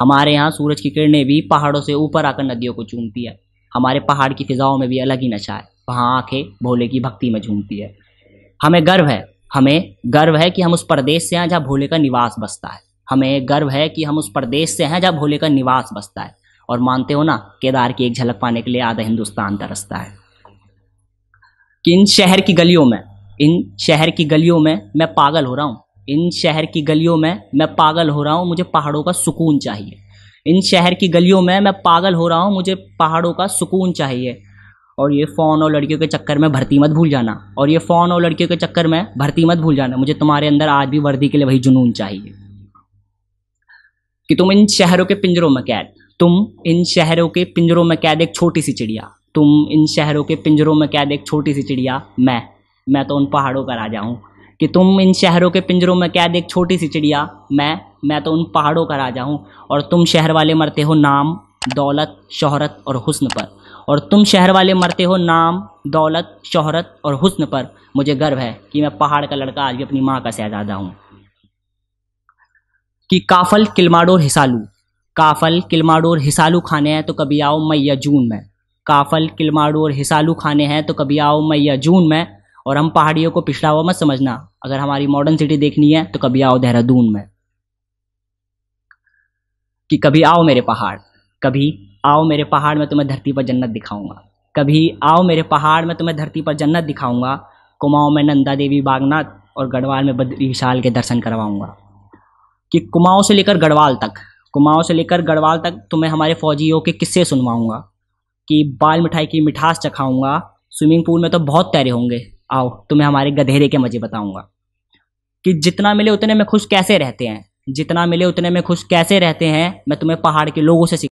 हमारे यहाँ सूरज की किरणें भी पहाड़ों से ऊपर आकर नदियों को चूमती है हमारे पहाड़ की फिजाओं में भी अलग ही नशा है वहाँ आंखें भोले की भक्ति में झूमती है हमें गर्व है हमें गर्व है कि हम उस प्रदेश से हैं जहाँ भोले का निवास बसता है हमें गर्व है कि हम उस प्रदेश से हैं जहाँ भोले का निवास बसता है और मानते हो ना केदार की एक झलक पाने के लिए आधा हिंदुस्तान तरसता है कि इन शहर की गलियों में इन शहर की गलियों में मैं पागल हो रहा हूँ इन शहर की गलियों में मैं पागल हो रहा हूँ मुझे पहाड़ों का सुकून चाहिए इन शहर की गलियों में मैं पागल हो रहा हूँ मुझे पहाड़ों का सुकून चाहिए और ये फ़ोन और लड़कियों के चक्कर में भर्ती मत भूल जाना और ये फ़ोन और लड़कियों के चक्कर में भर्ती मत भूल जाना मुझे तुम्हारे अंदर आज भी वर्दी के लिए वही जुनून चाहिए कि तुम इन शहरों के पिंजरों में कैद तुम इन शहरों के पिंजरों में कैद एक छोटी सी चिड़िया तुम इन शहरों के पिंजरों में कैद एक छोटी सी चिड़िया मैं मैं तो उन पहाड़ों का राजा हूँ कि तुम इन शहरों के पिंजरों में क्या देख छोटी सी चिड़िया मैं मैं तो उन पहाड़ों का राजा हूँ और तुम शहर वाले मरते हो नाम दौलत शोहरत और हुस्न पर और तुम शहर वाले मरते हो नाम दौलत शोहरत और हुस्न पर मुझे गर्व है कि मैं पहाड़ का लड़का आज भी अपनी माँ का शहजादा हूँ कि काफल किलमाडोर हिसालू काफल किलमाडोर हिसालू खाने हैं तो कभी आओ मैया जून में काफल किलमाडोर हिसालू खाने हैं तो कभी आओ मैया जून में और हम पहाड़ियों को पिछड़ा हुआ मत समझना अगर हमारी मॉडर्न सिटी देखनी है तो कभी आओ देहरादून में कि कभी आओ मेरे पहाड़ कभी आओ मेरे पहाड़ में तुम्हें धरती पर जन्नत दिखाऊंगा कभी आओ मेरे पहाड़ में तुम्हें धरती पर जन्नत दिखाऊंगा कुमाऊं में नंदा देवी बागनाथ और गढ़वाल में बद्री विशाल के दर्शन करवाऊंगा कि कुमाऊं से लेकर गढ़वाल तक कुमाऊं से लेकर गढ़वाल तक तुम्हें हमारे फौजियों के किस्से सुनवाऊंगा कि बाल मिठाई की मिठास चखाऊंगा स्विमिंग पूल में तो बहुत तैरे होंगे आओ तुम्हें हमारे गधेरे के मजे बताऊंगा कि जितना मिले उतने में खुश कैसे रहते हैं जितना मिले उतने में खुश कैसे रहते हैं मैं तुम्हें पहाड़ के लोगों से सीख